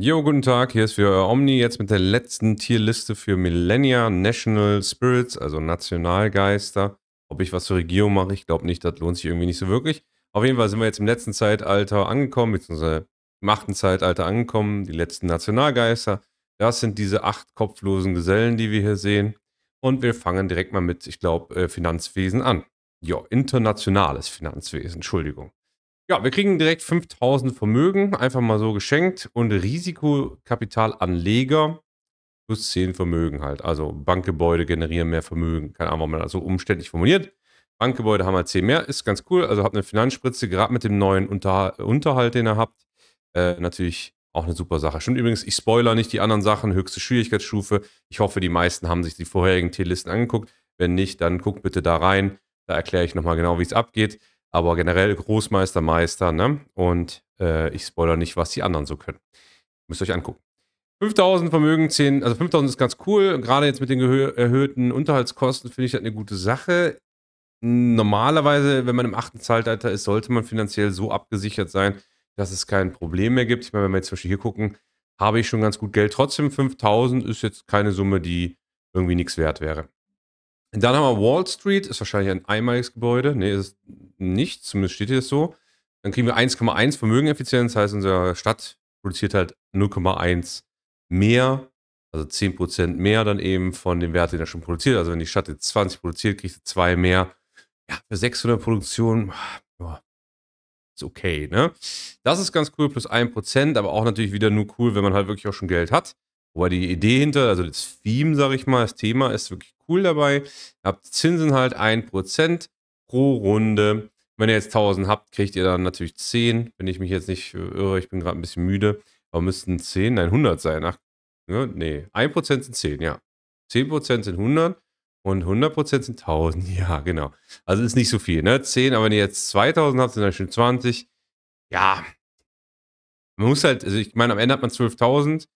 Jo, guten Tag, hier ist wieder euer Omni, jetzt mit der letzten Tierliste für Millennia National Spirits, also Nationalgeister. Ob ich was zur Regierung mache, ich glaube nicht, das lohnt sich irgendwie nicht so wirklich. Auf jeden Fall sind wir jetzt im letzten Zeitalter angekommen, beziehungsweise im achten Zeitalter angekommen, die letzten Nationalgeister. Das sind diese acht kopflosen Gesellen, die wir hier sehen. Und wir fangen direkt mal mit, ich glaube, äh, Finanzwesen an. Jo, internationales Finanzwesen, Entschuldigung. Ja, wir kriegen direkt 5000 Vermögen, einfach mal so geschenkt und Risikokapitalanleger plus 10 Vermögen halt. Also Bankgebäude generieren mehr Vermögen, keine Ahnung, warum man das so umständlich formuliert. Bankgebäude haben halt 10 mehr, ist ganz cool. Also habt eine Finanzspritze, gerade mit dem neuen Unter Unterhalt, den ihr habt. Äh, natürlich auch eine super Sache. Stimmt übrigens, ich spoiler nicht die anderen Sachen, höchste Schwierigkeitsstufe. Ich hoffe, die meisten haben sich die vorherigen T-Listen angeguckt. Wenn nicht, dann guckt bitte da rein. Da erkläre ich nochmal genau, wie es abgeht aber generell Großmeister, Meister, ne? Und äh, ich spoilere nicht, was die anderen so können. Müsst ihr euch angucken. 5000 Vermögen, 10, also 5000 ist ganz cool. Gerade jetzt mit den erhöhten Unterhaltskosten finde ich das eine gute Sache. Normalerweise, wenn man im achten Zeitalter ist, sollte man finanziell so abgesichert sein, dass es kein Problem mehr gibt. Ich meine, wenn wir jetzt zum Beispiel hier gucken, habe ich schon ganz gut Geld. Trotzdem 5000 ist jetzt keine Summe, die irgendwie nichts wert wäre. Dann haben wir Wall Street, ist wahrscheinlich ein einmaliges Gebäude. Nee, ist nicht, zumindest steht hier das so. Dann kriegen wir 1,1 Vermögeneffizienz, heißt unsere Stadt produziert halt 0,1 mehr, also 10% mehr dann eben von dem Wert, den er schon produziert. Also wenn die Stadt jetzt 20 produziert, kriegt sie 2 mehr. Ja, für 600 Produktion, ja, ist okay, ne? Das ist ganz cool, plus 1%, aber auch natürlich wieder nur cool, wenn man halt wirklich auch schon Geld hat. Wobei die Idee hinter, also das Theme, sage ich mal, das Thema ist wirklich cool dabei. Ihr habt Zinsen halt 1% pro Runde. Wenn ihr jetzt 1000 habt, kriegt ihr dann natürlich 10. Wenn ich mich jetzt nicht äh, irre, ich bin gerade ein bisschen müde. Aber müssten 10, nein, 100 sein. Ach, ne? nee, 1% sind 10, ja. 10% sind 100 und 100% sind 1000. Ja, genau. Also ist nicht so viel, ne? 10, aber wenn ihr jetzt 2000 habt, sind dann schon 20. Ja. Man muss halt, also ich meine, am Ende hat man 12.000.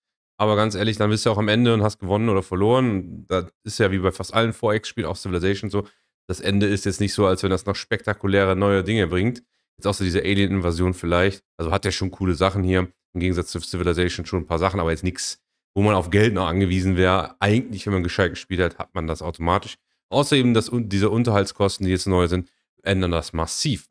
Aber ganz ehrlich, dann bist du auch am Ende und hast gewonnen oder verloren. Das ist ja wie bei fast allen vorex spielen auch Civilization so. Das Ende ist jetzt nicht so, als wenn das noch spektakuläre neue Dinge bringt. Jetzt außer so diese Alien-Invasion vielleicht. Also hat der schon coole Sachen hier. Im Gegensatz zu Civilization schon ein paar Sachen, aber jetzt nichts, wo man auf Geld noch angewiesen wäre. Eigentlich, wenn man gescheit gespielt hat, hat man das automatisch. Außerdem, dass diese Unterhaltskosten, die jetzt neu sind, ändern das massiv.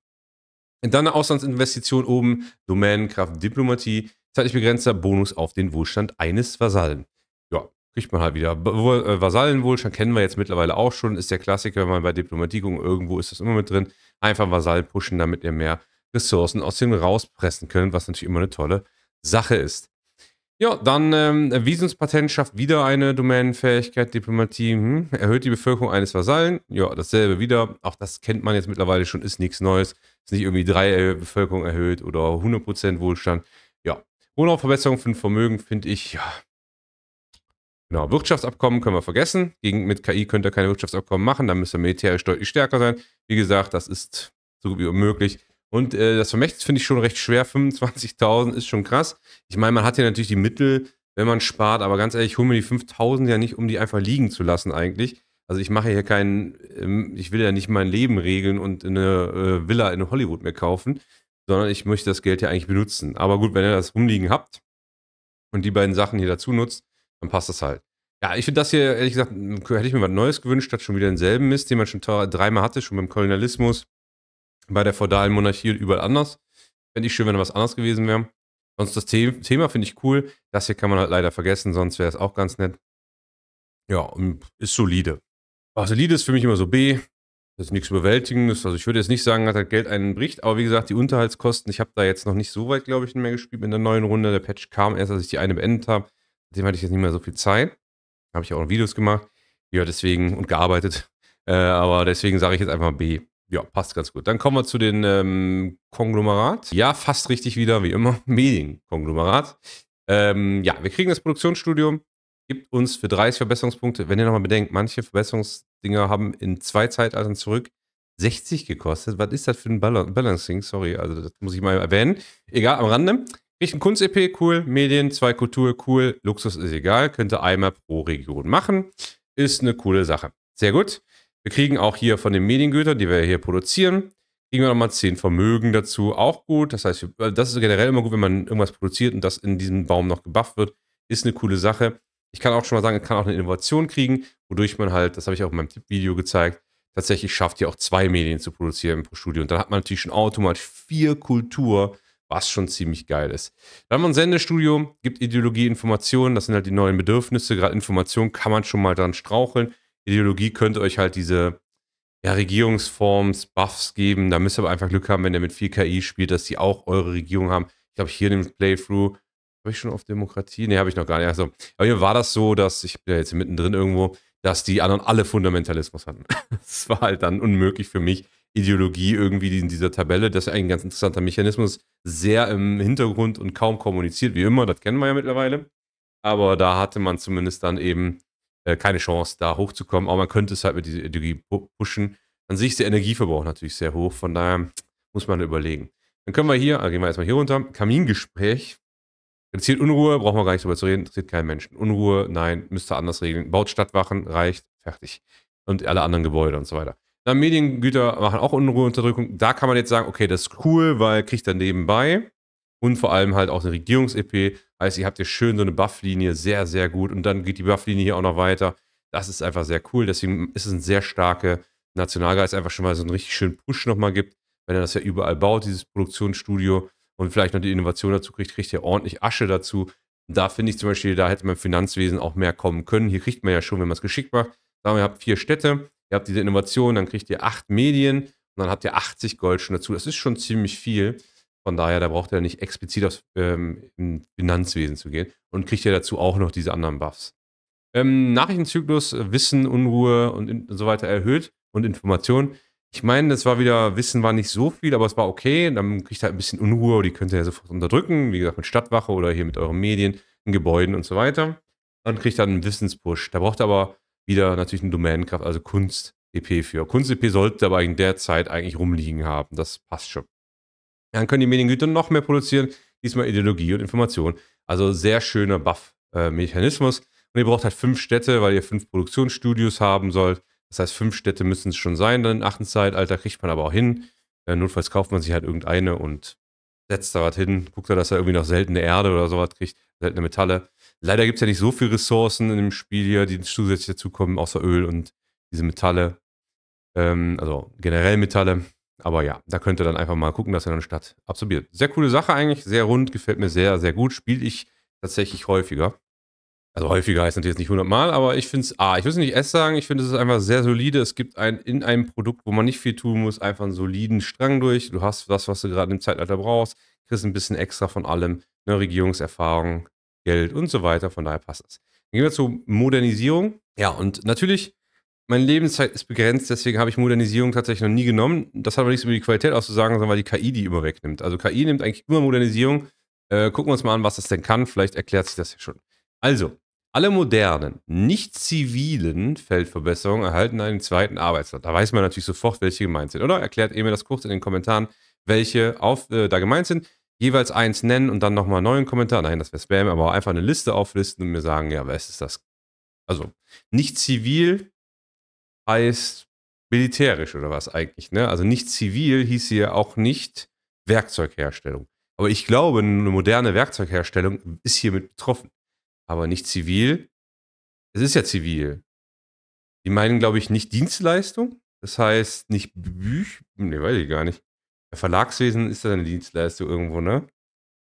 Und dann eine Auslandsinvestition oben, Domänenkraft, Diplomatie. Zeitlich begrenzter Bonus auf den Wohlstand eines Vasallen. Ja, kriegt man halt wieder. Äh, Vasallenwohlstand kennen wir jetzt mittlerweile auch schon, ist der Klassiker, wenn man bei Diplomatikum irgendwo ist das immer mit drin. Einfach Vasallen pushen, damit ihr mehr Ressourcen aus dem rauspressen könnt, was natürlich immer eine tolle Sache ist. Ja, dann ähm, Visumspatent schafft wieder eine Domänenfähigkeit, Diplomatie, hm, erhöht die Bevölkerung eines Vasallen. Ja, dasselbe wieder. Auch das kennt man jetzt mittlerweile schon, ist nichts Neues. Ist nicht irgendwie drei Bevölkerung erhöht oder 100% Wohlstand. Wohnraumverbesserung für ein Vermögen finde ich, ja. Genau, Wirtschaftsabkommen können wir vergessen. Gegen, mit KI könnt ihr keine Wirtschaftsabkommen machen, dann müsst ihr militärisch deutlich stärker sein. Wie gesagt, das ist so gut wie unmöglich. Und äh, das Vermächtnis finde ich schon recht schwer. 25.000 ist schon krass. Ich meine, man hat hier natürlich die Mittel, wenn man spart, aber ganz ehrlich, ich hole mir die 5.000 ja nicht, um die einfach liegen zu lassen eigentlich. Also ich mache hier keinen, ähm, ich will ja nicht mein Leben regeln und eine äh, Villa in Hollywood mehr kaufen sondern ich möchte das Geld ja eigentlich benutzen. Aber gut, wenn ihr das rumliegen habt und die beiden Sachen hier dazu nutzt, dann passt das halt. Ja, ich finde das hier, ehrlich gesagt, hm, hätte ich mir was Neues gewünscht, statt schon wieder denselben Mist, den man schon dreimal hatte, schon beim Kolonialismus, bei der feudalen Monarchie und überall anders. Fände ich schön, wenn da was anders gewesen wäre. Sonst das The Thema finde ich cool. Das hier kann man halt leider vergessen, sonst wäre es auch ganz nett. Ja, und ist solide. Aber solide ist für mich immer so B. Das ist nichts Überwältigendes. Also ich würde jetzt nicht sagen, dass das Geld einen bricht, aber wie gesagt, die Unterhaltskosten, ich habe da jetzt noch nicht so weit, glaube ich, mehr gespielt in der neuen Runde. Der Patch kam erst, als ich die eine beendet habe. Dem hatte ich jetzt nicht mehr so viel Zeit. Habe ich auch noch Videos gemacht. Ja, deswegen und gearbeitet. Äh, aber deswegen sage ich jetzt einfach B. Ja, passt ganz gut. Dann kommen wir zu den ähm, Konglomerat. Ja, fast richtig wieder, wie immer. Medienkonglomerat. Ähm, ja, wir kriegen das Produktionsstudio, gibt uns für 30 Verbesserungspunkte. Wenn ihr nochmal bedenkt, manche Verbesserungspunkte. Dinger haben in zwei Zeitaltern zurück 60 gekostet. Was ist das für ein Balancing? Sorry, also das muss ich mal erwähnen. Egal, am Rande. ein Kunst-EP, cool. Medien, zwei Kultur, cool. Luxus ist egal. Könnte einmal pro Region machen. Ist eine coole Sache. Sehr gut. Wir kriegen auch hier von den Mediengütern, die wir hier produzieren, kriegen wir nochmal 10 Vermögen dazu. Auch gut. Das heißt, das ist generell immer gut, wenn man irgendwas produziert und das in diesem Baum noch gebufft wird. Ist eine coole Sache ich kann auch schon mal sagen, ich kann auch eine Innovation kriegen, wodurch man halt, das habe ich auch in meinem Tippvideo gezeigt, tatsächlich schafft, hier auch zwei Medien zu produzieren pro Studio. Und dann hat man natürlich schon automatisch vier Kultur, was schon ziemlich geil ist. Dann haben wir ein Sendestudio, gibt Ideologie, Informationen, das sind halt die neuen Bedürfnisse. Gerade Informationen kann man schon mal dran straucheln. Ideologie könnte euch halt diese ja, Regierungsforms, Buffs geben. Da müsst ihr aber einfach Glück haben, wenn ihr mit viel KI spielt, dass sie auch eure Regierung haben. Ich glaube, hier in dem Playthrough habe ich schon auf Demokratie? Nee, habe ich noch gar nicht. Also, aber hier war das so, dass ich bin ja jetzt mittendrin irgendwo, dass die anderen alle Fundamentalismus hatten. Es war halt dann unmöglich für mich, Ideologie irgendwie in dieser Tabelle. Das ist ein ganz interessanter Mechanismus, sehr im Hintergrund und kaum kommuniziert, wie immer. Das kennen wir ja mittlerweile. Aber da hatte man zumindest dann eben äh, keine Chance, da hochzukommen. Aber man könnte es halt mit dieser Ideologie pushen. An sich ist der Energieverbrauch natürlich sehr hoch, von daher muss man überlegen. Dann können wir hier, äh, gehen wir erstmal hier runter, Kamingespräch. Reduziert Unruhe, brauchen wir gar nicht drüber zu reden, interessiert keinen Menschen. Unruhe, nein, müsst ihr anders regeln. Baut Stadtwachen, reicht, fertig. Und alle anderen Gebäude und so weiter. Dann Mediengüter machen auch Unruheunterdrückung. Da kann man jetzt sagen, okay, das ist cool, weil kriegt er nebenbei. Und vor allem halt auch eine Regierungs-EP. Heißt, ihr habt hier schön so eine Buff-Linie, sehr, sehr gut. Und dann geht die Buff-Linie hier auch noch weiter. Das ist einfach sehr cool. Deswegen ist es ein sehr starker Nationalgeist, einfach schon mal so einen richtig schönen Push nochmal gibt, wenn er das ja überall baut, dieses Produktionsstudio und vielleicht noch die Innovation dazu kriegt, kriegt ihr ordentlich Asche dazu. Da finde ich zum Beispiel, da hätte man im Finanzwesen auch mehr kommen können. Hier kriegt man ja schon, wenn man es geschickt macht, sagen wir, ihr habt vier Städte, ihr habt diese Innovation, dann kriegt ihr acht Medien und dann habt ihr 80 Gold schon dazu. Das ist schon ziemlich viel. Von daher, da braucht ihr nicht explizit aufs ähm, Finanzwesen zu gehen und kriegt ihr dazu auch noch diese anderen Buffs. Ähm, Nachrichtenzyklus, Wissen, Unruhe und, und so weiter erhöht und Informationen. Ich meine, das war wieder, Wissen war nicht so viel, aber es war okay. Dann kriegt halt ein bisschen Unruhe, die könnt ihr ja sofort unterdrücken, wie gesagt, mit Stadtwache oder hier mit euren Medien, in Gebäuden und so weiter. Und kriegt dann einen Wissenspush. Da braucht ihr aber wieder natürlich eine Domänenkraft, also Kunst-EP für. Kunst-EP sollte aber in der Zeit eigentlich rumliegen haben. Das passt schon. Dann können die Mediengüter noch mehr produzieren, diesmal Ideologie und Information. Also sehr schöner Buff-Mechanismus. Äh, und ihr braucht halt fünf Städte, weil ihr fünf Produktionsstudios haben sollt. Das heißt, fünf Städte müssen es schon sein, dann im achten Zeitalter kriegt man aber auch hin. Äh, notfalls kauft man sich halt irgendeine und setzt da was hin, guckt da, dass er irgendwie noch seltene Erde oder sowas kriegt, seltene Metalle. Leider gibt es ja nicht so viele Ressourcen in dem Spiel hier, die zusätzlich dazukommen, außer Öl und diese Metalle. Ähm, also generell Metalle. Aber ja, da könnt ihr dann einfach mal gucken, dass ihr eine Stadt absorbiert. Sehr coole Sache eigentlich, sehr rund, gefällt mir sehr, sehr gut. Spiele ich tatsächlich häufiger. Also häufiger heißt natürlich nicht 100 Mal, aber ich finde es Ah, ich will es nicht S sagen, ich finde es ist einfach sehr solide. Es gibt ein, in einem Produkt, wo man nicht viel tun muss, einfach einen soliden Strang durch. Du hast das, was du gerade im Zeitalter brauchst, kriegst ein bisschen extra von allem, ne, Regierungserfahrung, Geld und so weiter. Von daher passt es. Dann gehen wir zu Modernisierung. Ja, und natürlich, meine Lebenszeit ist begrenzt, deswegen habe ich Modernisierung tatsächlich noch nie genommen. Das hat aber nichts über die Qualität auszusagen, sondern weil die KI die immer wegnimmt. Also KI nimmt eigentlich immer Modernisierung. Äh, gucken wir uns mal an, was das denn kann. Vielleicht erklärt sich das ja schon. Also, alle modernen, nicht zivilen Feldverbesserungen erhalten einen zweiten Arbeitsplatz. Da weiß man natürlich sofort, welche gemeint sind, oder? Erklärt ihr mir das kurz in den Kommentaren, welche auf, äh, da gemeint sind. Jeweils eins nennen und dann nochmal einen neuen Kommentar. Nein, das wäre Spam, aber einfach eine Liste auflisten und mir sagen, ja, was ist das? Also, nicht zivil heißt militärisch oder was eigentlich, ne? Also nicht zivil hieß hier auch nicht Werkzeugherstellung. Aber ich glaube, eine moderne Werkzeugherstellung ist hiermit betroffen aber nicht zivil. Es ist ja zivil. Die meinen, glaube ich, nicht Dienstleistung. Das heißt, nicht Büch. Ne, weiß ich gar nicht. Verlagswesen ist ja eine Dienstleistung irgendwo, ne?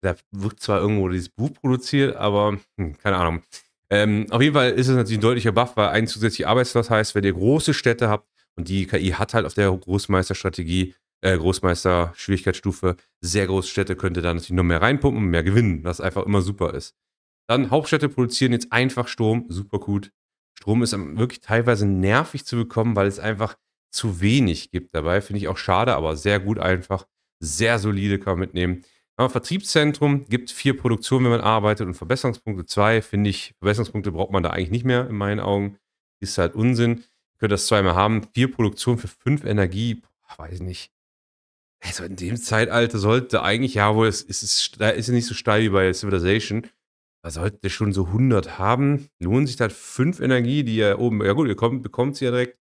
Da wird zwar irgendwo dieses Buch produziert, aber hm, keine Ahnung. Ähm, auf jeden Fall ist es natürlich ein deutlicher Buff, weil ein zusätzlicher Arbeitsplatz heißt, wenn ihr große Städte habt und die KI hat halt auf der Großmeisterstrategie, äh, Großmeister-Schwierigkeitsstufe, sehr große Städte, könnt ihr da natürlich noch mehr reinpumpen und mehr gewinnen, was einfach immer super ist. Dann Hauptstädte produzieren jetzt einfach Strom, super gut. Strom ist wirklich teilweise nervig zu bekommen, weil es einfach zu wenig gibt dabei. Finde ich auch schade, aber sehr gut einfach. Sehr solide kann man mitnehmen. Aber Vertriebszentrum gibt vier Produktionen, wenn man arbeitet und Verbesserungspunkte zwei, finde ich, Verbesserungspunkte braucht man da eigentlich nicht mehr, in meinen Augen. Ist halt Unsinn. Ihr könnt das zweimal haben. Vier Produktionen für fünf Energie, boah, weiß nicht. Also in dem Zeitalter sollte eigentlich, ja wohl, es ist, da ist ja nicht so steil wie bei Civilization, da solltet ihr schon so 100 haben. Lohnen sich halt 5 Energie, die ihr oben, ja gut, ihr kommt, bekommt sie ja direkt.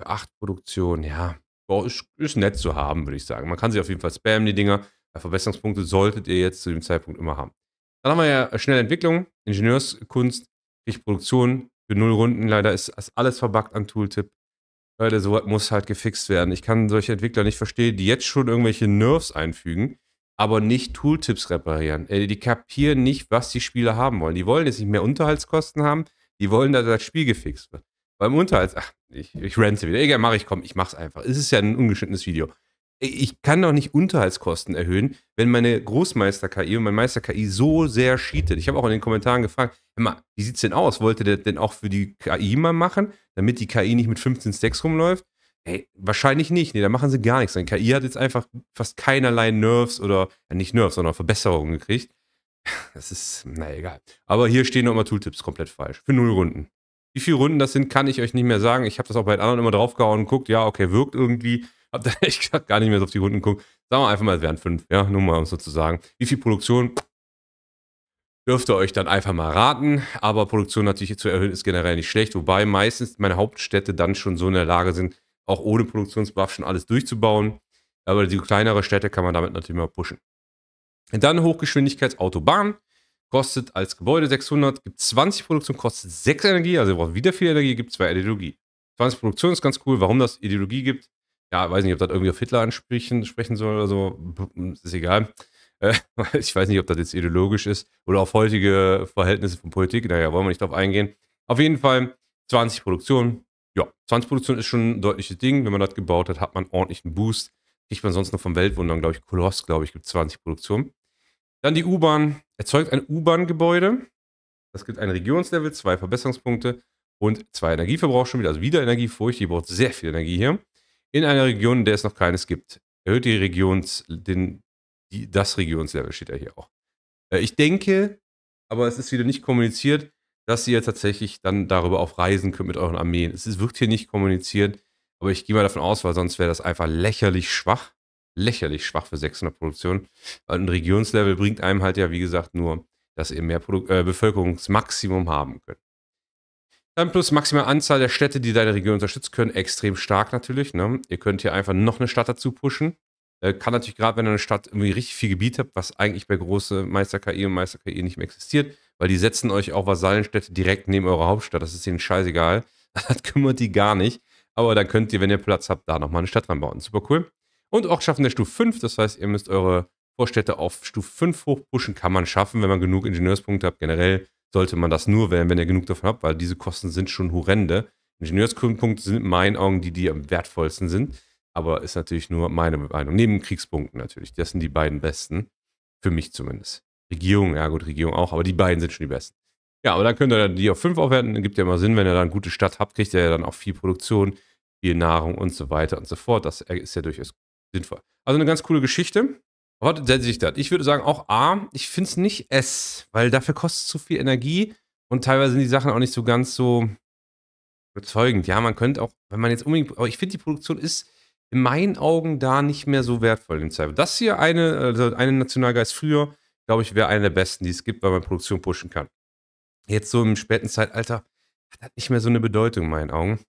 Für 8 Produktion, ja. Boah, ist, ist nett zu haben, würde ich sagen. Man kann sie auf jeden Fall spammen, die Dinger. Verbesserungspunkte solltet ihr jetzt zu dem Zeitpunkt immer haben. Dann haben wir ja schnelle Entwicklung, Ingenieurskunst, kriegt Produktion für 0 Runden. Leider ist alles verbuggt an Tooltip. Leute, sowas muss halt gefixt werden. Ich kann solche Entwickler nicht verstehen, die jetzt schon irgendwelche Nerves einfügen aber nicht Tooltips reparieren. Äh, die kapieren nicht, was die Spieler haben wollen. Die wollen jetzt nicht mehr Unterhaltskosten haben, die wollen, dass das Spiel gefixt wird. Beim Unterhalts, ach, ich, ich rente wieder. Egal, mach ich, komm, ich mach's einfach. Es ist ja ein ungeschnittenes Video. Ich kann doch nicht Unterhaltskosten erhöhen, wenn meine Großmeister-KI und mein Meister-KI so sehr cheatet. Ich habe auch in den Kommentaren gefragt, mal, wie sieht's denn aus? Wollte der denn auch für die KI mal machen, damit die KI nicht mit 15 Stacks rumläuft? Hey, wahrscheinlich nicht. Nee, da machen sie gar nichts. Ein KI hat jetzt einfach fast keinerlei Nerves oder, äh, nicht Nerves, sondern Verbesserungen gekriegt. Das ist, naja, egal. Aber hier stehen nochmal Tooltips komplett falsch. Für null Runden. Wie viele Runden das sind, kann ich euch nicht mehr sagen. Ich habe das auch bei den anderen immer draufgehauen und guckt, ja, okay, wirkt irgendwie. Hab da echt gesagt gar nicht mehr so auf die Runden geguckt. Sagen wir einfach mal, es wären fünf, ja, nur mal um so zu Wie viel Produktion dürft ihr euch dann einfach mal raten. Aber Produktion natürlich zu erhöhen ist generell nicht schlecht, wobei meistens meine Hauptstädte dann schon so in der Lage sind, auch ohne Produktionsbuff schon alles durchzubauen. Aber die kleinere Städte kann man damit natürlich mal pushen. Und dann Hochgeschwindigkeitsautobahn. Kostet als Gebäude 600, gibt 20 Produktion, kostet 6 Energie, also braucht wieder viel Energie, gibt 2 Ideologie. 20 Produktion ist ganz cool. Warum das Ideologie gibt, ja, weiß nicht, ob das irgendwie auf Hitler ansprechen sprechen soll oder so, ist egal. Äh, ich weiß nicht, ob das jetzt ideologisch ist oder auf heutige Verhältnisse von Politik. Naja, wollen wir nicht drauf eingehen. Auf jeden Fall 20 Produktionen, ja, Produktion ist schon ein deutliches Ding. Wenn man das gebaut hat, hat man ordentlichen Boost. Kriegt man sonst noch vom Weltwunder, glaube ich, Koloss, glaube ich, gibt 20 Produktion. Dann die U-Bahn. Erzeugt ein U-Bahn-Gebäude. Das gibt ein Regionslevel, zwei Verbesserungspunkte und zwei Energieverbrauch schon wieder. Also wieder Energiefurcht. Die braucht sehr viel Energie hier. In einer Region, in der es noch keines gibt. Erhöht die Regions, den, die, das Regionslevel steht ja hier auch. Äh, ich denke, aber es ist wieder nicht kommuniziert, dass ihr tatsächlich dann darüber auch reisen könnt mit euren Armeen. Es wird hier nicht kommuniziert, aber ich gehe mal davon aus, weil sonst wäre das einfach lächerlich schwach. Lächerlich schwach für 600 Produktion. Ein Regionslevel bringt einem halt ja, wie gesagt, nur, dass ihr mehr Produ äh, Bevölkerungsmaximum haben könnt. Dann plus maximale Anzahl der Städte, die deine Region unterstützen können, extrem stark natürlich. Ne? Ihr könnt hier einfach noch eine Stadt dazu pushen. Äh, kann natürlich gerade, wenn ihr eine Stadt irgendwie richtig viel Gebiet habt, was eigentlich bei großen Meister-KI und Meister-KI nicht mehr existiert, weil die setzen euch auch Vasallenstädte direkt neben eurer Hauptstadt. Das ist ihnen scheißegal. Das kümmert die gar nicht. Aber dann könnt ihr, wenn ihr Platz habt, da nochmal eine Stadt reinbauen. Super cool. Und auch schaffen der Stufe 5. Das heißt, ihr müsst eure Vorstädte auf Stufe 5 hochpushen. Kann man schaffen, wenn man genug Ingenieurspunkte hat. Generell sollte man das nur wählen, wenn ihr genug davon habt, weil diese Kosten sind schon horrende. Ingenieurspunkte sind in meinen Augen die, die am wertvollsten sind. Aber ist natürlich nur meine Meinung. Neben Kriegspunkten natürlich. Das sind die beiden besten. Für mich zumindest. Regierung, ja gut, Regierung auch, aber die beiden sind schon die besten. Ja, aber dann könnt ihr dann die auf 5 aufwerten. Gibt ja immer Sinn, wenn ihr da eine gute Stadt habt, kriegt ihr ja dann auch viel Produktion, viel Nahrung und so weiter und so fort. Das ist ja durchaus sinnvoll. Also eine ganz coole Geschichte. Was setze ich das? Ich würde sagen auch A. Ich finde es nicht S, weil dafür kostet es zu viel Energie und teilweise sind die Sachen auch nicht so ganz so überzeugend. Ja, man könnte auch, wenn man jetzt unbedingt, aber ich finde die Produktion ist in meinen Augen da nicht mehr so wertvoll im Zweifel. Das hier eine, also eine Nationalgeist früher, glaube ich, wäre einer der besten, die es gibt, weil man Produktion pushen kann. Jetzt so im späten Zeitalter hat das nicht mehr so eine Bedeutung in meinen Augen.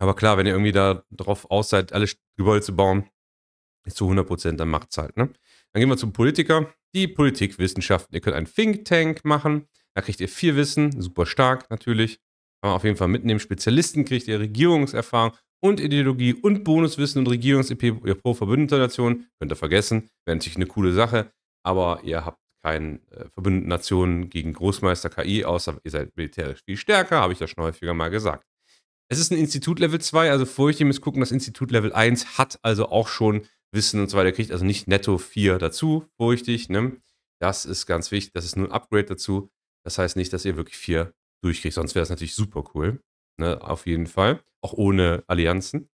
Aber klar, wenn ihr irgendwie da drauf aus seid, alle Gebäude zu bauen, ist zu 100%, dann macht es halt. Ne? Dann gehen wir zum Politiker. Die Politikwissenschaften. Ihr könnt einen Think Tank machen. Da kriegt ihr viel Wissen. Super stark natürlich. Kann man auf jeden Fall mitnehmen. Spezialisten kriegt ihr Regierungserfahrung und Ideologie und Bonuswissen und Regierungs-EP pro Verbündeter Nation. Könnt ihr vergessen. Wäre natürlich eine coole Sache aber ihr habt keinen äh, Verbündeten Nationen gegen Großmeister KI, außer ihr seid militärisch viel stärker, habe ich ja schon häufiger mal gesagt. Es ist ein Institut Level 2, also vorher müsst gucken, das Institut Level 1 hat also auch schon Wissen und so weiter, kriegt also nicht netto 4 dazu, furchtig, ne? Das ist ganz wichtig, das ist nur ein Upgrade dazu. Das heißt nicht, dass ihr wirklich 4 durchkriegt, sonst wäre das natürlich super cool, ne? Auf jeden Fall, auch ohne Allianzen.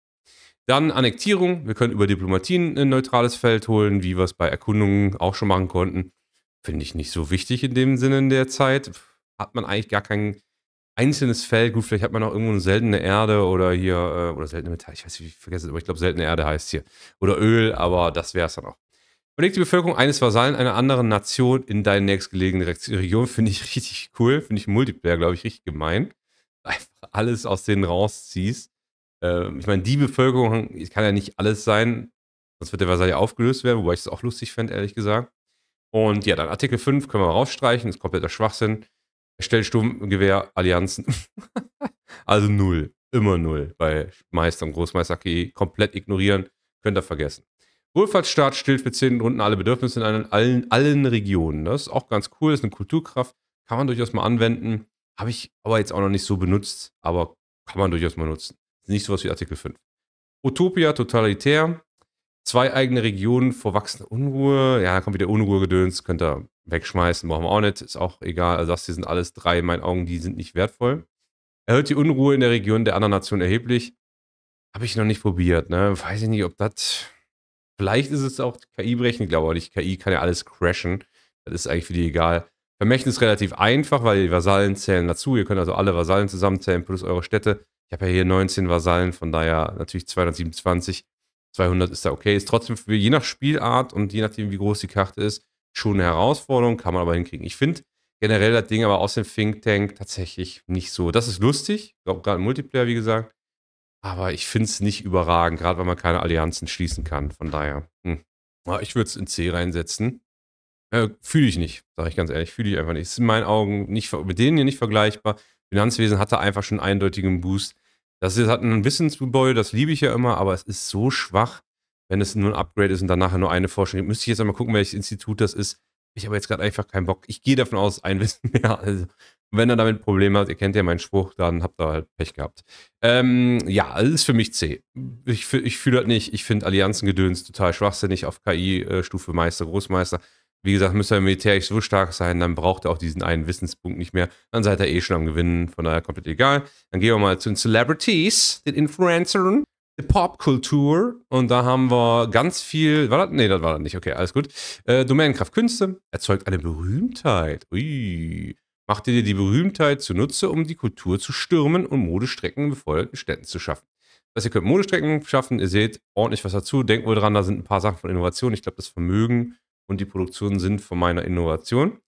Dann Annektierung. Wir können über Diplomatien ein neutrales Feld holen, wie wir es bei Erkundungen auch schon machen konnten. Finde ich nicht so wichtig in dem Sinne in der Zeit. Hat man eigentlich gar kein einzelnes Feld. Gut, vielleicht hat man auch irgendwo eine seltene Erde oder hier, äh, oder seltene Metall. Ich weiß nicht, ich vergesse es, aber ich glaube, seltene Erde heißt hier. Oder Öl, aber das wäre es dann auch. Überleg die Bevölkerung eines Vasallen einer anderen Nation in deine nächstgelegene Region. Finde ich richtig cool. Finde ich Multiplayer, glaube ich, richtig gemein. Einfach alles aus denen rausziehst. Äh, ich meine, die Bevölkerung kann ja nicht alles sein, sonst wird der Versailles aufgelöst werden, wobei ich es auch lustig fände, ehrlich gesagt. Und ja, dann Artikel 5 können wir rausstreichen, ist kompletter Schwachsinn. Stellsturmgewehr, Allianzen. also null, immer null bei Meister und Großmeister KI. E komplett ignorieren, könnt ihr vergessen. Wohlfahrtsstaat stillt für 10 Runden alle Bedürfnisse in allen, allen Regionen. Das ist auch ganz cool, ist eine Kulturkraft, kann man durchaus mal anwenden. Habe ich aber jetzt auch noch nicht so benutzt, aber kann man durchaus mal nutzen nicht sowas wie Artikel 5. Utopia totalitär, zwei eigene Regionen vor wachsender Unruhe. Ja, da kommt wieder Unruhegedöns, könnt ihr wegschmeißen, brauchen wir auch nicht, ist auch egal. Also das hier sind alles drei in meinen Augen, die sind nicht wertvoll. Erhöht die Unruhe in der Region der anderen Nation erheblich. Habe ich noch nicht probiert, ne? Weiß ich nicht, ob das. Vielleicht ist es auch KI brechen, ich glaube ich nicht. KI kann ja alles crashen. Das ist eigentlich für die egal. Vermächtnis relativ einfach, weil die Vasallen zählen dazu. Ihr könnt also alle Vasallen zusammenzählen plus eure Städte. Ich habe ja hier 19 Vasallen, von daher natürlich 227. 200 ist da okay. Ist trotzdem für, je nach Spielart und je nachdem, wie groß die Karte ist, schon eine Herausforderung, kann man aber hinkriegen. Ich finde generell das Ding aber aus dem Think Tank tatsächlich nicht so. Das ist lustig, glaube gerade im Multiplayer, wie gesagt. Aber ich finde es nicht überragend, gerade weil man keine Allianzen schließen kann. Von daher, hm. Ah, ich würde es in C reinsetzen. Äh, fühle ich nicht, sage ich ganz ehrlich, fühle ich einfach nicht. Ist in meinen Augen nicht, mit denen hier nicht vergleichbar. Finanzwesen hatte einfach schon einen eindeutigen Boost. Das ist, hat ein Wissensgebäude, das liebe ich ja immer, aber es ist so schwach, wenn es nur ein Upgrade ist und danach nur eine Forschung gibt. Müsste ich jetzt einmal gucken, welches Institut das ist. Ich habe jetzt gerade einfach keinen Bock. Ich gehe davon aus, ein Wissen mehr. Also, wenn er damit Probleme hat, ihr kennt ja meinen Spruch, dann habt ihr halt Pech gehabt. Ähm, ja, es ist für mich C. Ich, ich fühle das nicht. Ich finde Allianzengedöns total schwachsinnig auf KI-Stufe äh, Meister, Großmeister. Wie gesagt, müsste er militärisch so stark sein, dann braucht er auch diesen einen Wissenspunkt nicht mehr. Dann seid ihr eh schon am Gewinnen, von daher komplett egal. Dann gehen wir mal zu den Celebrities, den Influencern, der Popkultur. Und da haben wir ganz viel. War das? Nee, das war das nicht. Okay, alles gut. Äh, Domänenkraft Künste erzeugt eine Berühmtheit. Ui. Macht ihr dir die Berühmtheit zunutze, um die Kultur zu stürmen und Modestrecken in befeuerten Städten zu schaffen. Das heißt, ihr könnt Modestrecken schaffen, ihr seht ordentlich was dazu. Denkt wohl dran, da sind ein paar Sachen von Innovation. Ich glaube, das Vermögen und die Produktionen sind von meiner Innovation.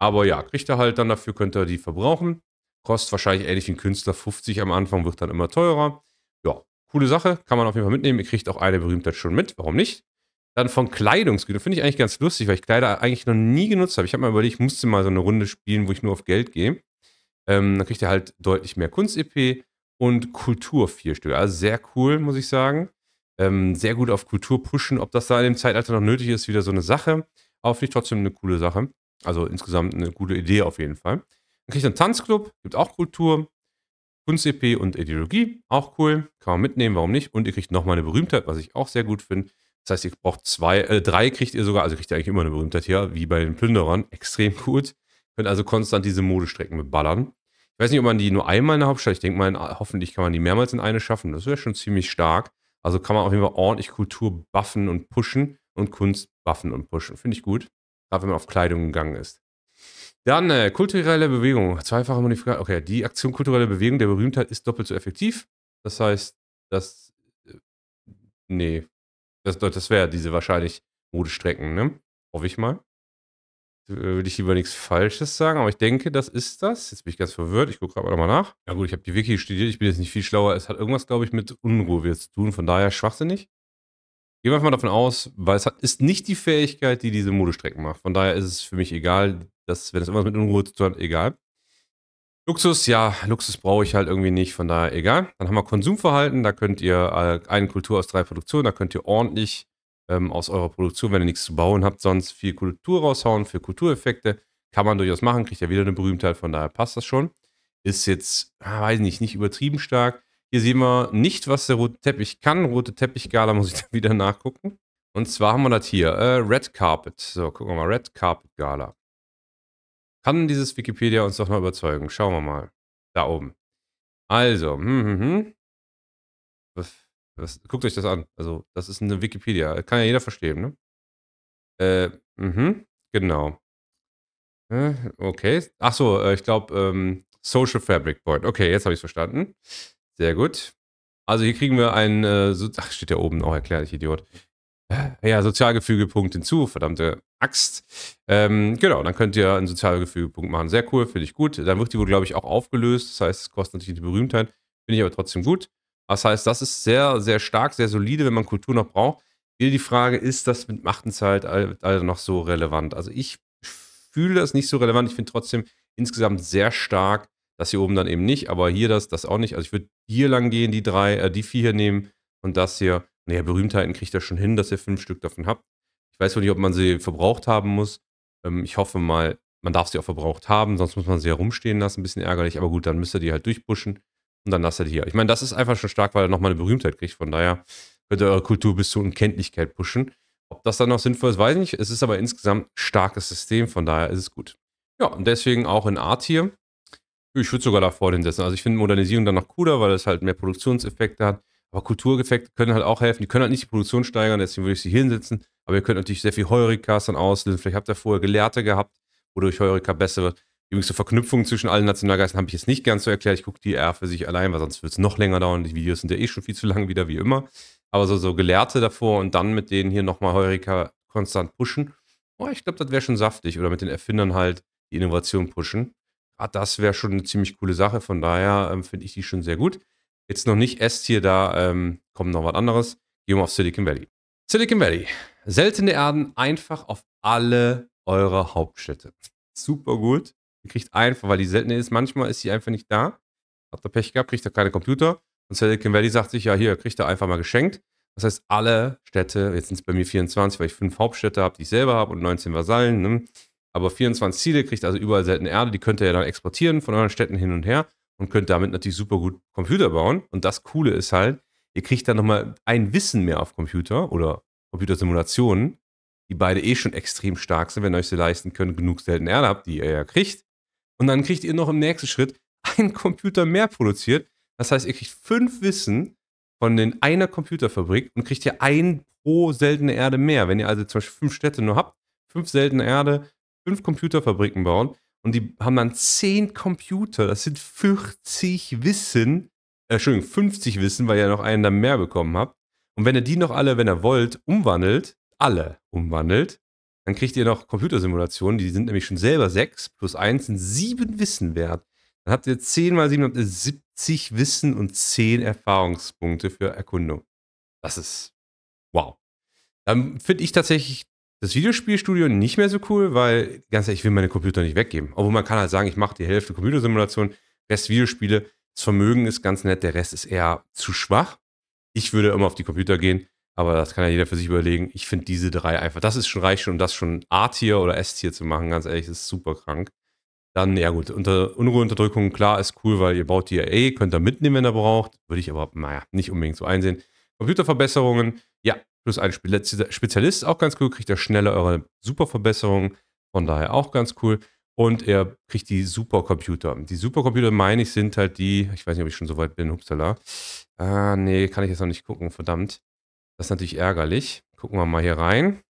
Aber ja, kriegt er halt dann dafür, könnt ihr die verbrauchen. Kostet wahrscheinlich ähnlich wie ein Künstler 50 am Anfang, wird dann immer teurer. Ja, coole Sache, kann man auf jeden Fall mitnehmen. Ihr kriegt auch eine Berühmtheit schon mit, warum nicht? Dann von Kleidungsgütern finde ich eigentlich ganz lustig, weil ich Kleider eigentlich noch nie genutzt habe. Ich habe mal überlegt, ich musste mal so eine Runde spielen, wo ich nur auf Geld gehe. Ähm, dann kriegt ihr halt deutlich mehr Kunst-EP und Kultur vier Stück. Also sehr cool, muss ich sagen ähm, sehr gut auf Kultur pushen. Ob das da in dem Zeitalter noch nötig ist, wieder so eine Sache. Aber finde ich trotzdem eine coole Sache. Also insgesamt eine gute Idee auf jeden Fall. Dann kriegt einen Tanzclub, gibt auch Kultur, Kunst-EP und Ideologie. Auch cool. Kann man mitnehmen, warum nicht? Und ihr kriegt nochmal eine Berühmtheit, was ich auch sehr gut finde. Das heißt, ihr braucht zwei, äh, drei kriegt ihr sogar, also kriegt ihr eigentlich immer eine Berühmtheit hier, wie bei den Plünderern. Extrem gut. Könnt also konstant diese Modestrecken beballern. Ich weiß nicht, ob man die nur einmal in der Hauptstadt, ich denke mal, hoffentlich kann man die mehrmals in eine schaffen. Das wäre schon ziemlich stark. Also kann man auf jeden Fall ordentlich Kultur buffen und pushen und Kunst buffen und pushen. Finde ich gut. Gerade wenn man auf Kleidung gegangen ist. Dann äh, kulturelle Bewegung. Zweifache Modifikation. Okay, die Aktion kulturelle Bewegung der Berühmtheit ist doppelt so effektiv. Das heißt, dass. Äh, nee. Das, das wäre diese wahrscheinlich Modestrecken, ne? Hoffe ich mal würde ich lieber nichts Falsches sagen, aber ich denke, das ist das. Jetzt bin ich ganz verwirrt. Ich gucke gerade mal nach. Ja gut, ich habe die Wiki studiert. Ich bin jetzt nicht viel schlauer. Es hat irgendwas, glaube ich, mit Unruhe zu tun. Von daher schwachsinnig. Gehen wir einfach mal davon aus, weil es hat, ist nicht die Fähigkeit, die diese Modestrecken macht. Von daher ist es für mich egal, dass, wenn es irgendwas mit Unruhe zu tun hat, egal. Luxus, ja, Luxus brauche ich halt irgendwie nicht, von daher egal. Dann haben wir Konsumverhalten, da könnt ihr äh, eine Kultur aus drei Produktionen, da könnt ihr ordentlich ähm, aus eurer Produktion, wenn ihr nichts zu bauen habt, sonst viel Kultur raushauen für Kultureffekte. Kann man durchaus machen, kriegt ja wieder eine Berühmtheit, von daher passt das schon. Ist jetzt, ah, weiß nicht, nicht übertrieben stark. Hier sehen wir nicht, was der rote Teppich kann. Rote Teppichgala muss ich da wieder nachgucken. Und zwar haben wir das hier. Äh, Red Carpet. So, gucken wir mal. Red Carpet Gala. Kann dieses Wikipedia uns doch mal überzeugen? Schauen wir mal. Da oben. Also, hm, hm, hm. Was, guckt euch das an. Also, das ist eine Wikipedia. Kann ja jeder verstehen, ne? Äh, mhm, genau. Äh, okay. Ach so, äh, ich glaube, ähm, Social Fabric Point. Okay, jetzt habe ich es verstanden. Sehr gut. Also hier kriegen wir ein, äh, so, ach, steht ja oben auch erklärt, ich Idiot. Äh, ja, Sozialgefügepunkt hinzu, verdammte Axt. Ähm, genau, dann könnt ihr einen Sozialgefügepunkt machen. Sehr cool, finde ich gut. Dann wird die wohl, glaube ich, auch aufgelöst. Das heißt, es kostet natürlich die Berühmtheit. Finde ich aber trotzdem gut. Das heißt, das ist sehr, sehr stark, sehr solide, wenn man Kultur noch braucht. Wieder die Frage, ist das mit Machtenzeit also noch so relevant? Also ich fühle das nicht so relevant. Ich finde trotzdem insgesamt sehr stark, das hier oben dann eben nicht, aber hier das, das auch nicht. Also ich würde hier lang gehen, die drei, äh, die vier hier nehmen und das hier. Naja, Berühmtheiten kriegt ihr schon hin, dass ihr fünf Stück davon habt. Ich weiß wohl nicht, ob man sie verbraucht haben muss. Ähm, ich hoffe mal, man darf sie auch verbraucht haben, sonst muss man sie herumstehen lassen. Ein bisschen ärgerlich, aber gut, dann müsst ihr die halt durchpushen. Und dann lasst er hier. Ich meine, das ist einfach schon stark, weil er nochmal eine Berühmtheit kriegt. Von daher wird er eure Kultur bis zur Unkenntlichkeit pushen. Ob das dann noch sinnvoll ist, weiß ich nicht. Es ist aber insgesamt starkes System, von daher ist es gut. Ja, und deswegen auch in Art hier. Ich würde sogar da vorne hinsetzen. Also ich finde Modernisierung dann noch cooler, weil es halt mehr Produktionseffekte hat. Aber Kultureffekte können halt auch helfen. Die können halt nicht die Produktion steigern, deswegen würde ich sie hier hinsetzen. Aber ihr könnt natürlich sehr viel Heurikas dann auslösen. Vielleicht habt ihr vorher Gelehrte gehabt, wodurch Heurika besser wird. Übrigens, die Verknüpfung zwischen allen Nationalgeistern habe ich jetzt nicht ganz so erklärt. Ich gucke die eher für sich allein, weil sonst wird es noch länger dauern. Die Videos sind ja eh schon viel zu lang wieder, wie immer. Aber so, so Gelehrte davor und dann mit denen hier nochmal Heureka konstant pushen. Oh, ich glaube, das wäre schon saftig. Oder mit den Erfindern halt die Innovation pushen. Ah, das wäre schon eine ziemlich coole Sache. Von daher ähm, finde ich die schon sehr gut. Jetzt noch nicht S hier da, ähm, kommt noch was anderes. Gehen wir auf Silicon Valley. Silicon Valley. Seltene Erden einfach auf alle eure Hauptstädte. Super gut kriegt einfach, weil die seltene ist, manchmal ist sie einfach nicht da. Habt ihr Pech gehabt, kriegt er keine Computer. Und Silicon Valley sagt sich, ja, hier, kriegt er einfach mal geschenkt. Das heißt, alle Städte, jetzt sind es bei mir 24, weil ich fünf Hauptstädte habe, die ich selber habe und 19 Vasallen, ne? aber 24 Ziele kriegt also überall seltene Erde, die könnt ihr ja dann exportieren von euren Städten hin und her und könnt damit natürlich super gut Computer bauen. Und das Coole ist halt, ihr kriegt dann nochmal ein Wissen mehr auf Computer oder Computersimulationen, die beide eh schon extrem stark sind, wenn ihr euch sie leisten könnt, genug seltene Erde habt, die ihr ja kriegt. Und dann kriegt ihr noch im nächsten Schritt einen Computer mehr produziert. Das heißt, ihr kriegt fünf Wissen von den einer Computerfabrik und kriegt ihr ein pro seltene Erde mehr. Wenn ihr also zum Beispiel fünf Städte nur habt, fünf seltene Erde, fünf Computerfabriken bauen und die haben dann zehn Computer, das sind 40 Wissen, äh, Entschuldigung, 50 Wissen, weil ihr noch einen dann mehr bekommen habt. Und wenn ihr die noch alle, wenn ihr wollt, umwandelt, alle umwandelt, dann kriegt ihr noch Computersimulationen, die sind nämlich schon selber 6 plus 1 sind 7 Wissen wert. Dann habt ihr 10 mal 7, habt ihr 70 Wissen und 10 Erfahrungspunkte für Erkundung. Das ist wow. Dann finde ich tatsächlich das Videospielstudio nicht mehr so cool, weil ganz ehrlich, ich will meine Computer nicht weggeben. Obwohl man kann halt sagen, ich mache die Hälfte Computersimulation, Rest Videospiele. Das Vermögen ist ganz nett, der Rest ist eher zu schwach. Ich würde immer auf die Computer gehen. Aber das kann ja jeder für sich überlegen. Ich finde diese drei einfach, das ist schon reich schon, um das schon A-Tier oder S-Tier zu machen, ganz ehrlich, das ist super krank. Dann, ja gut, unter, Unruheunterdrückung, klar, ist cool, weil ihr baut die ja eh, könnt ihr mitnehmen, wenn ihr braucht. Würde ich aber, naja, nicht unbedingt so einsehen. Computerverbesserungen, ja, plus ein Spezialist, auch ganz cool, kriegt ihr schneller eure Superverbesserungen, von daher auch ganz cool. Und er kriegt die Supercomputer. Die Supercomputer, meine ich, sind halt die, ich weiß nicht, ob ich schon so weit bin, hupsala. Ah, nee, kann ich jetzt noch nicht gucken, verdammt. Das ist natürlich ärgerlich. Gucken wir mal hier rein.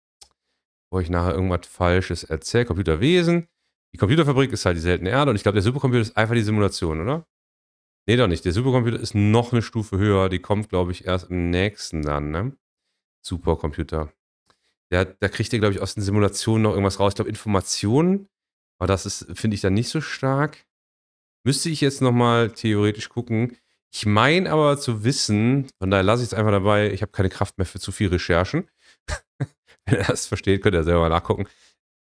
Bevor ich nachher irgendwas Falsches erzähle. Computerwesen. Die Computerfabrik ist halt die seltene Erde. Und ich glaube, der Supercomputer ist einfach die Simulation, oder? Nee, doch nicht. Der Supercomputer ist noch eine Stufe höher. Die kommt, glaube ich, erst im nächsten dann, ne? Supercomputer. Der, da kriegt ihr, glaube ich, aus den Simulationen noch irgendwas raus. Ich glaube, Informationen. Aber das finde ich, dann nicht so stark. Müsste ich jetzt nochmal theoretisch gucken. Ich meine aber zu wissen, von daher lasse ich es einfach dabei, ich habe keine Kraft mehr für zu viel Recherchen. Wenn ihr das versteht, könnt ihr selber nachgucken.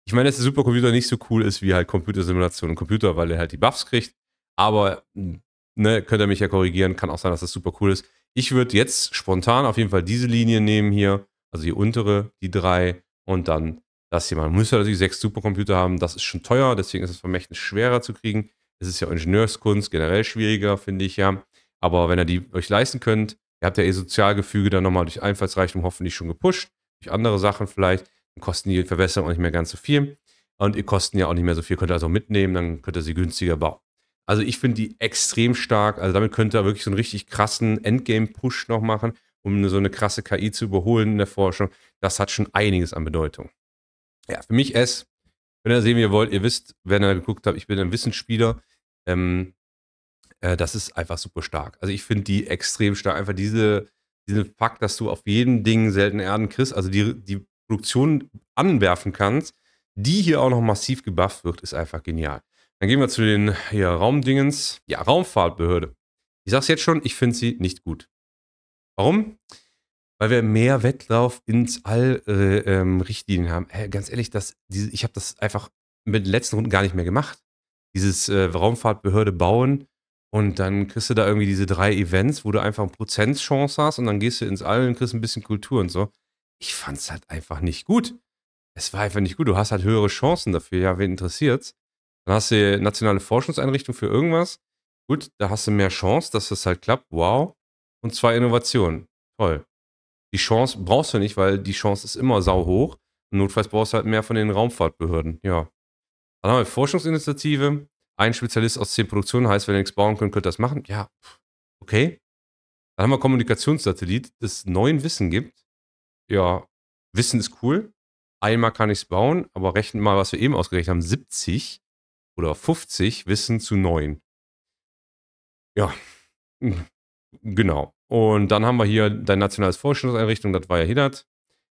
Ich meine, dass der Supercomputer nicht so cool ist wie halt Computersimulation und Computer, weil er halt die Buffs kriegt. Aber ne, könnt ihr mich ja korrigieren, kann auch sein, dass das super cool ist. Ich würde jetzt spontan auf jeden Fall diese Linie nehmen hier, also die untere, die drei und dann das hier. Man müsste natürlich sechs Supercomputer haben, das ist schon teuer, deswegen ist das Vermächtnis schwerer zu kriegen. Es ist ja Ingenieurskunst generell schwieriger, finde ich ja. Aber wenn ihr die euch leisten könnt, ihr habt ja eh Sozialgefüge dann nochmal durch Einfallsreichtum hoffentlich schon gepusht, durch andere Sachen vielleicht, dann kosten die Verbesserungen auch nicht mehr ganz so viel. Und ihr kosten ja auch nicht mehr so viel, könnt ihr also auch mitnehmen, dann könnt ihr sie günstiger bauen. Also ich finde die extrem stark. Also damit könnt ihr wirklich so einen richtig krassen Endgame-Push noch machen, um so eine krasse KI zu überholen in der Forschung. Das hat schon einiges an Bedeutung. Ja, für mich S. Wenn ihr sehen, wie ihr wollt, ihr wisst, wenn ihr geguckt habt, ich bin ein Wissensspieler. Ähm, äh, das ist einfach super stark. Also ich finde die extrem stark. Einfach diese, diesen Fakt, dass du auf jedem Ding seltene Erden kriegst, also die, die Produktion anwerfen kannst, die hier auch noch massiv gebufft wird, ist einfach genial. Dann gehen wir zu den ja, Raumdingens. Ja, Raumfahrtbehörde. Ich sag's jetzt schon, ich finde sie nicht gut. Warum? Weil wir mehr Wettlauf ins All äh, ähm, Richtlinien haben. Hey, ganz ehrlich, das, diese, ich habe das einfach mit den letzten Runden gar nicht mehr gemacht. Dieses äh, Raumfahrtbehörde bauen, und dann kriegst du da irgendwie diese drei Events, wo du einfach eine Prozentschance hast und dann gehst du ins All und kriegst ein bisschen Kultur und so. Ich fand's halt einfach nicht gut. Es war einfach nicht gut. Du hast halt höhere Chancen dafür. Ja, wen interessiert's? Dann hast du nationale Forschungseinrichtung für irgendwas. Gut, da hast du mehr Chance, dass das halt klappt. Wow. Und zwei Innovationen. Toll. Die Chance brauchst du nicht, weil die Chance ist immer sau hoch. Und notfalls brauchst du halt mehr von den Raumfahrtbehörden. Ja. Dann haben wir Forschungsinitiative ein Spezialist aus zehn Produktionen heißt, wenn ihr nichts bauen könnt, könnt ihr das machen. Ja, okay. Dann haben wir Kommunikationssatellit, das neuen Wissen gibt. Ja, Wissen ist cool. Einmal kann ich es bauen, aber rechnen mal, was wir eben ausgerechnet haben, 70 oder 50 Wissen zu 9. Ja, genau. Und dann haben wir hier dein nationales Forschungseinrichtung, das war ja Hiddert.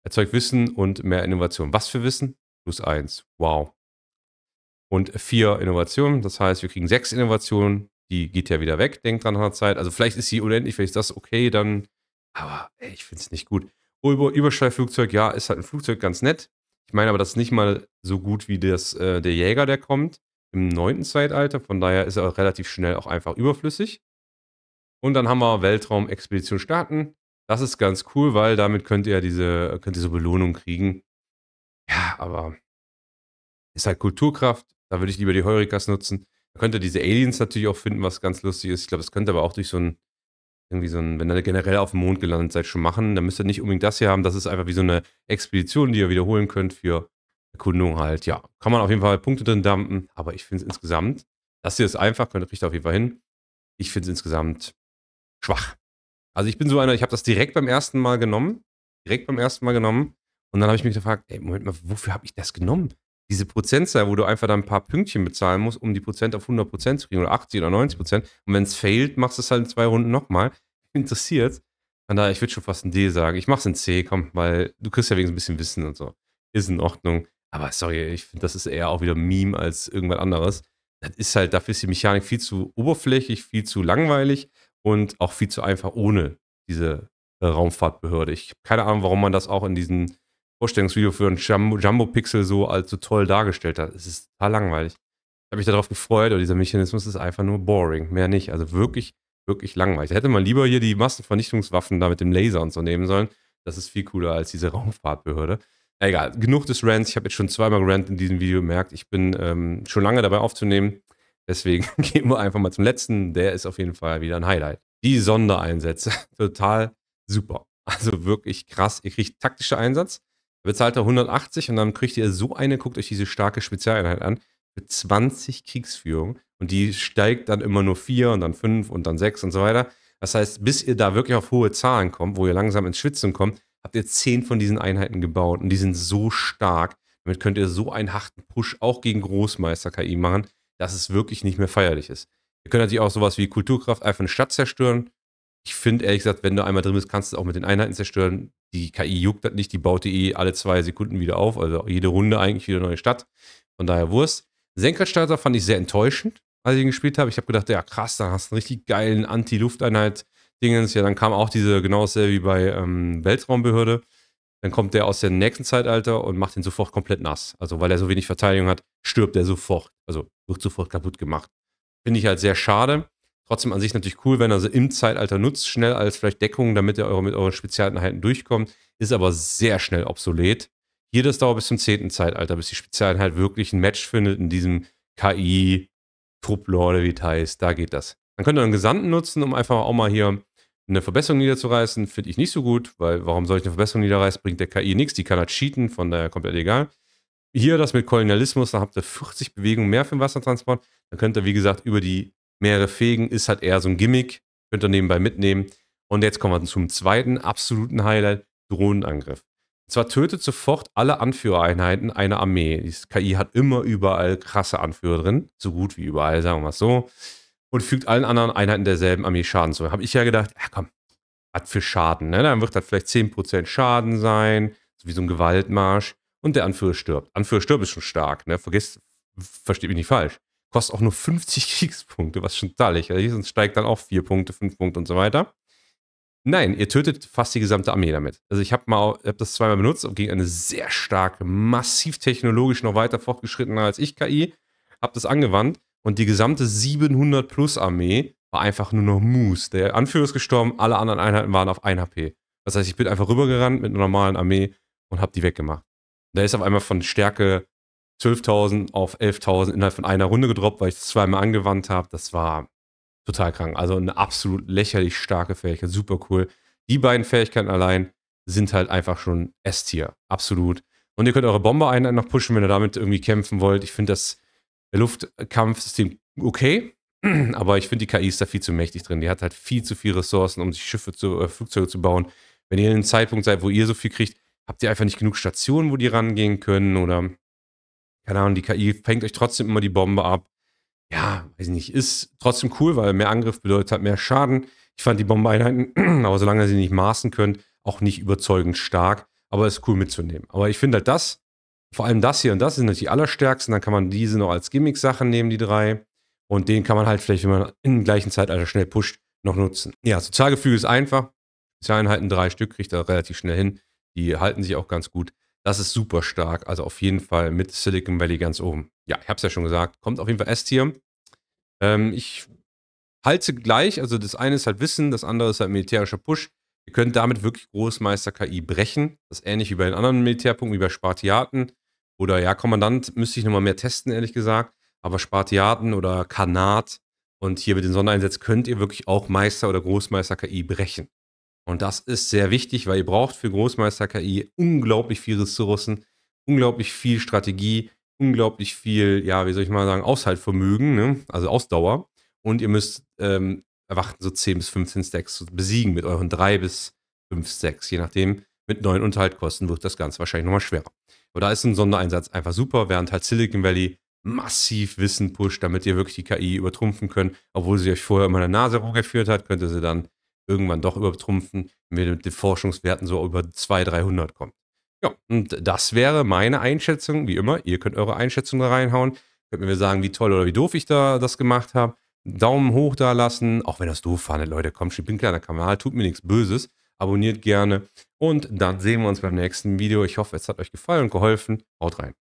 Erzeugt Wissen und mehr Innovation. Was für Wissen? Plus 1. Wow und vier Innovationen. Das heißt, wir kriegen sechs Innovationen. Die geht ja wieder weg, denkt dran an der Zeit. Also vielleicht ist sie unendlich, vielleicht ist das okay, dann. Aber ey, ich finde es nicht gut. Über, Überschallflugzeug, ja, ist halt ein Flugzeug ganz nett. Ich meine aber, das ist nicht mal so gut wie das, äh, der Jäger, der kommt im neunten Zeitalter. Von daher ist er relativ schnell auch einfach überflüssig. Und dann haben wir Weltraum-Expedition starten. Das ist ganz cool, weil damit könnt ihr ja diese, könnt ihr so Belohnung kriegen. Ja, aber ist halt Kulturkraft, da würde ich lieber die Heurikas nutzen. Da könnt ihr diese Aliens natürlich auch finden, was ganz lustig ist. Ich glaube, das könnte aber auch durch so ein, irgendwie so ein, wenn ihr generell auf dem Mond gelandet seid, schon machen. Dann müsst ihr nicht unbedingt das hier haben. Das ist einfach wie so eine Expedition, die ihr wiederholen könnt für Erkundung halt. Ja, kann man auf jeden Fall Punkte drin dumpen. Aber ich finde es insgesamt, das hier ist einfach, könnt ihr auf jeden Fall hin. Ich finde es insgesamt schwach. Also ich bin so einer, ich habe das direkt beim ersten Mal genommen. Direkt beim ersten Mal genommen. Und dann habe ich mich gefragt, ey, Moment mal, wofür habe ich das genommen? diese Prozentzahl, wo du einfach dann ein paar Pünktchen bezahlen musst, um die Prozent auf 100 zu kriegen oder 80 oder 90 Und wenn es failt, machst du es halt in zwei Runden nochmal. Interessiert. Von daher, ich würde schon fast ein D sagen. Ich mach's in C, komm, weil du kriegst ja wegen so ein bisschen Wissen und so. Ist in Ordnung. Aber sorry, ich finde, das ist eher auch wieder Meme als irgendwas anderes. Das ist halt, dafür ist die Mechanik viel zu oberflächlich, viel zu langweilig und auch viel zu einfach ohne diese äh, Raumfahrtbehörde. Ich habe keine Ahnung, warum man das auch in diesen Vorstellungsvideo für ein Jumbo, Pixel so als so toll dargestellt hat. Es ist total langweilig. Ich habe mich darauf gefreut, aber dieser Mechanismus ist einfach nur boring, mehr nicht. Also wirklich, wirklich langweilig. Da hätte man lieber hier die Massenvernichtungswaffen da mit dem Laser und so nehmen sollen. Das ist viel cooler als diese Raumfahrtbehörde. Egal, genug des Rants. Ich habe jetzt schon zweimal gerannt in diesem Video gemerkt. Ich bin ähm, schon lange dabei aufzunehmen. Deswegen gehen wir einfach mal zum letzten. Der ist auf jeden Fall wieder ein Highlight. Die Sondereinsätze. Total super. Also wirklich krass. Ihr kriegt taktische Einsatz bezahlt er 180 und dann kriegt ihr so eine, guckt euch diese starke Spezialeinheit an, mit 20 Kriegsführungen. Und die steigt dann immer nur 4 und dann 5 und dann 6 und so weiter. Das heißt, bis ihr da wirklich auf hohe Zahlen kommt, wo ihr langsam ins Schwitzen kommt, habt ihr 10 von diesen Einheiten gebaut. Und die sind so stark. Damit könnt ihr so einen harten Push auch gegen Großmeister-KI machen, dass es wirklich nicht mehr feierlich ist. Ihr könnt natürlich auch sowas wie Kulturkraft einfach eine Stadt zerstören. Ich finde ehrlich gesagt, wenn du einmal drin bist, kannst du es auch mit den Einheiten zerstören die KI juckt das nicht, die baut die e alle zwei Sekunden wieder auf, also jede Runde eigentlich wieder neue Stadt. Von daher Wurst. Senkrechtstarter fand ich sehr enttäuschend, als ich ihn gespielt habe. Ich habe gedacht, ja krass, da hast du einen richtig geilen Anti-Lufteinheit-Dingens. Ja, dann kam auch diese, genau dasselbe wie bei ähm, Weltraumbehörde. Dann kommt der aus dem nächsten Zeitalter und macht ihn sofort komplett nass. Also, weil er so wenig Verteidigung hat, stirbt er sofort. Also, wird sofort kaputt gemacht. Finde ich halt sehr schade. Trotzdem an sich natürlich cool, wenn er sie im Zeitalter nutzt, schnell als vielleicht Deckung, damit ihr eure, mit euren Spezialeinheiten durchkommt. Ist aber sehr schnell obsolet. Hier das dauert bis zum 10. Zeitalter, bis die Spezialeinheit wirklich ein Match findet in diesem KI, Trupplorde, wie heißt. Da geht das. Dann könnt ihr einen Gesandten nutzen, um einfach auch mal hier eine Verbesserung niederzureißen. Finde ich nicht so gut, weil warum soll ich eine Verbesserung niederreißen? Bringt der KI nichts, die kann halt cheaten, von daher komplett egal. Hier das mit Kolonialismus, da habt ihr 40 Bewegungen mehr für den Wassertransport. Dann könnt ihr, wie gesagt, über die mehrere Fegen, ist halt eher so ein Gimmick, könnt ihr nebenbei mitnehmen. Und jetzt kommen wir zum zweiten absoluten Highlight, Drohnenangriff. Und zwar tötet sofort alle Anführereinheiten einer Armee. Die KI hat immer überall krasse Anführer drin, so gut wie überall, sagen wir es so. Und fügt allen anderen Einheiten derselben Armee Schaden zu. Habe ich ja gedacht, ja komm, was für Schaden. Ne? Dann wird das vielleicht 10% Schaden sein, so wie so ein Gewaltmarsch. Und der Anführer stirbt. Anführer stirbt ist schon stark, ne? Vergesst, versteht mich nicht falsch kostet auch nur 50 Kriegspunkte, was schon dallig. ist. sonst also steigt dann auch 4 Punkte, 5 Punkte und so weiter. Nein, ihr tötet fast die gesamte Armee damit. Also ich habe hab das zweimal benutzt gegen eine sehr starke, massiv technologisch noch weiter fortgeschrittene als ich KI, habe das angewandt und die gesamte 700 plus Armee war einfach nur noch Moose. Der Anführer ist gestorben, alle anderen Einheiten waren auf 1 HP. Das heißt, ich bin einfach rübergerannt mit einer normalen Armee und habe die weggemacht. Da ist auf einmal von Stärke 12.000 auf 11.000 innerhalb von einer Runde gedroppt, weil ich es zweimal angewandt habe. Das war total krank. Also eine absolut lächerlich starke Fähigkeit. Super cool. Die beiden Fähigkeiten allein sind halt einfach schon S-Tier. Absolut. Und ihr könnt eure Bombereinheit noch pushen, wenn ihr damit irgendwie kämpfen wollt. Ich finde das Luftkampfsystem okay, aber ich finde die KI ist da viel zu mächtig drin. Die hat halt viel zu viele Ressourcen, um sich Schiffe zu, äh, Flugzeuge zu bauen. Wenn ihr in einem Zeitpunkt seid, wo ihr so viel kriegt, habt ihr einfach nicht genug Stationen, wo die rangehen können oder keine Ahnung, die KI fängt euch trotzdem immer die Bombe ab. Ja, weiß ich nicht, ist trotzdem cool, weil mehr Angriff bedeutet halt mehr Schaden. Ich fand die Bombeeinheiten, aber solange ihr sie nicht maßen könnt, auch nicht überzeugend stark. Aber ist cool mitzunehmen. Aber ich finde halt das, vor allem das hier und das sind natürlich halt die allerstärksten. Dann kann man diese noch als Gimmick-Sachen nehmen, die drei. Und den kann man halt vielleicht, wenn man im gleichen Zeitalter schnell pusht, noch nutzen. Ja, Sozialgefüge ist einfach. Spezialeinheiten drei Stück kriegt er relativ schnell hin. Die halten sich auch ganz gut. Das ist super stark. Also auf jeden Fall mit Silicon Valley ganz oben. Ja, ich habe es ja schon gesagt. Kommt auf jeden Fall S-Tier. Ähm, ich halte gleich. Also das eine ist halt Wissen, das andere ist halt militärischer Push. Ihr könnt damit wirklich Großmeister KI brechen. Das ist ähnlich wie bei den anderen Militärpunkten, wie bei Spartiaten. Oder ja, Kommandant müsste ich nochmal mehr testen, ehrlich gesagt. Aber Spartiaten oder Kanat und hier mit den Sondereinsätzen könnt ihr wirklich auch Meister oder Großmeister KI brechen. Und das ist sehr wichtig, weil ihr braucht für Großmeister KI unglaublich viel Ressourcen, unglaublich viel Strategie, unglaublich viel, ja, wie soll ich mal sagen, Aushaltvermögen, ne? also Ausdauer. Und ihr müsst ähm, erwarten, so 10 bis 15 Stacks zu besiegen mit euren 3 bis 5 Stacks, je nachdem. Mit neuen Unterhaltkosten wird das Ganze wahrscheinlich nochmal schwerer. Aber da ist ein Sondereinsatz einfach super, während halt Silicon Valley massiv Wissen pusht, damit ihr wirklich die KI übertrumpfen könnt. Obwohl sie euch vorher immer der Nase rumgeführt hat, könnte sie dann irgendwann doch übertrumpfen, wenn wir mit den Forschungswerten so über 200, 300 kommen. Ja, und das wäre meine Einschätzung, wie immer. Ihr könnt eure Einschätzung da reinhauen. Könnt mir sagen, wie toll oder wie doof ich da das gemacht habe. Daumen hoch da lassen, auch wenn das doof fandet, Leute. Kommt, ich bin kleiner Kanal, tut mir nichts Böses. Abonniert gerne. Und dann sehen wir uns beim nächsten Video. Ich hoffe, es hat euch gefallen und geholfen. Haut rein.